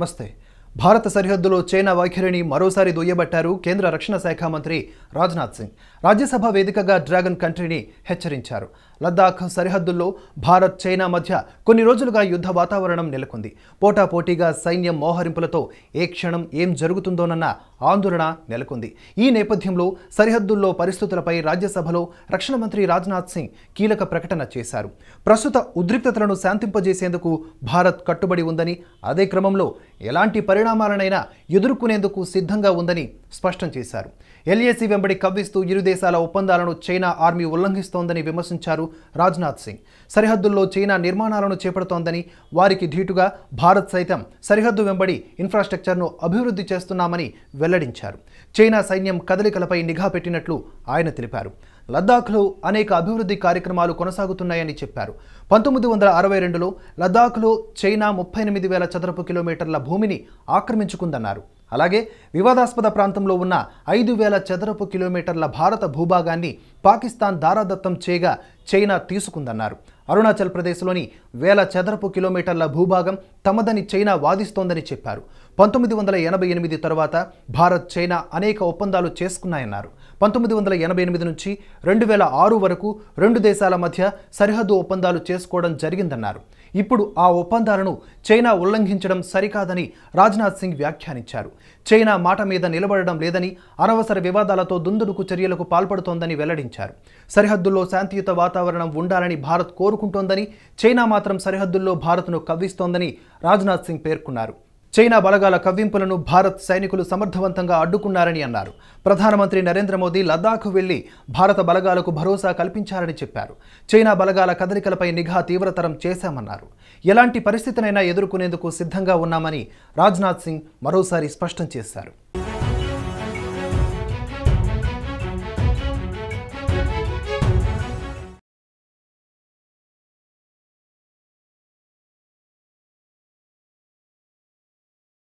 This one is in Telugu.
నమస్తే భారత సరిహద్దులో చైనా వైఖరిని మరోసారి దుయ్యబట్టారు కేంద్ర రక్షణ శాఖ మంత్రి రాజ్నాథ్ సింగ్ రాజ్యసభ వేదికగా డ్రాగన్ కంట్రీని హెచ్చరించారు లద్దాఖ్ సరిహద్దుల్లో భారత్ చైనా మధ్య కొన్ని రోజులుగా యుద్ధ వాతావరణం నెలకొంది పోటాపోటీగా సైన్యం మోహరింపులతో ఏ క్షణం ఏం జరుగుతుందోనన్న ఆందోళన నెలకొంది ఈ నేపథ్యంలో సరిహద్దుల్లో పరిస్థితులపై రాజ్యసభలో రక్షణ మంత్రి రాజ్నాథ్ సింగ్ కీలక ప్రకటన చేశారు ప్రస్తుత ఉద్రిక్తతలను శాంతింపజేసేందుకు భారత్ కట్టుబడి ఉందని అదే క్రమంలో ఎలాంటి పరిణామాలనైనా ఎదుర్కొనేందుకు సిద్ధంగా ఉందని స్పష్టం చేశారు ఎల్ఏసీ వెంబడి కవ్విస్తూ ఇరు దేశాల ఒప్పందాలను చైనా ఆర్మీ ఉల్లంఘిస్తోందని విమర్శించారు రాజ్నాథ్ సింగ్ సరిహద్దుల్లో చైనా నిర్మాణాలను చేపడుతోందని వారికి ధీటుగా భారత్ సైతం సరిహద్దు వెంబడి ఇన్ఫ్రాస్ట్రక్చర్ను అభివృద్ధి చేస్తున్నామని వెల్లడించారు చైనా సైన్యం కదలికలపై నిఘా పెట్టినట్లు ఆయన తెలిపారు లద్దాఖ్లో అనేక అభివృద్ధి కార్యక్రమాలు కొనసాగుతున్నాయని చెప్పారు పంతొమ్మిది వందల అరవై రెండులో లద్దాఖ్లో చైనా ముప్పై ఎనిమిది వేల చదరపు కిలోమీటర్ల భూమిని ఆక్రమించుకుందన్నారు అలాగే వివాదాస్పద ప్రాంతంలో ఉన్న ఐదు వేల చదరపు కిలోమీటర్ల భారత భూభాగాన్ని పాకిస్తాన్ దారాదత్తం చేయగా చైనా తీసుకుందన్నారు అరుణాచల్ ప్రదేశ్లోని వేల చదరపు కిలోమీటర్ల భూభాగం తమదని చైనా వాదిస్తోందని చెప్పారు పంతొమ్మిది వందల ఎనభై ఎనిమిది తర్వాత భారత్ చైనా అనేక ఒప్పందాలు చేసుకున్నాయన్నారు పంతొమ్మిది వందల ఎనభై ఎనిమిది నుంచి రెండు వేల ఆరు వరకు రెండు దేశాల మధ్య సరిహద్దు ఒప్పందాలు చేసుకోవడం జరిగిందన్నారు ఇప్పుడు ఆ ఒప్పందాలను చైనా ఉల్లంఘించడం సరికాదని రాజ్నాథ్ సింగ్ వ్యాఖ్యానించారు చైనా మాట మీద నిలబడడం లేదని అనవసర వివాదాలతో దుందుడుకు చర్యలకు పాల్పడుతోందని వెల్లడించారు సరిహద్దుల్లో శాంతియుత వాతావరణం ఉండాలని భారత్ కోరుకుంటోందని చైనా మాత్రం సరిహద్దుల్లో భారత్ను కవ్విస్తోందని రాజ్నాథ్ సింగ్ పేర్కొన్నారు చైనా బలగాల కవ్వింపులను భారత్ సైనికులు సమర్థవంతంగా అడ్డుకున్నారని అన్నారు ప్రధానమంత్రి నరేంద్ర మోదీ లద్దాఖ్ వెళ్లి భారత బలగాలకు భరోసా కల్పించారని చెప్పారు చైనా బలగాల కదలికలపై నిఘా తీవ్రతరం చేశామన్నారు ఎలాంటి పరిస్థితినైనా ఎదుర్కొనేందుకు సిద్ధంగా ఉన్నామని రాజ్నాథ్ సింగ్ మరోసారి స్పష్టం చేశారు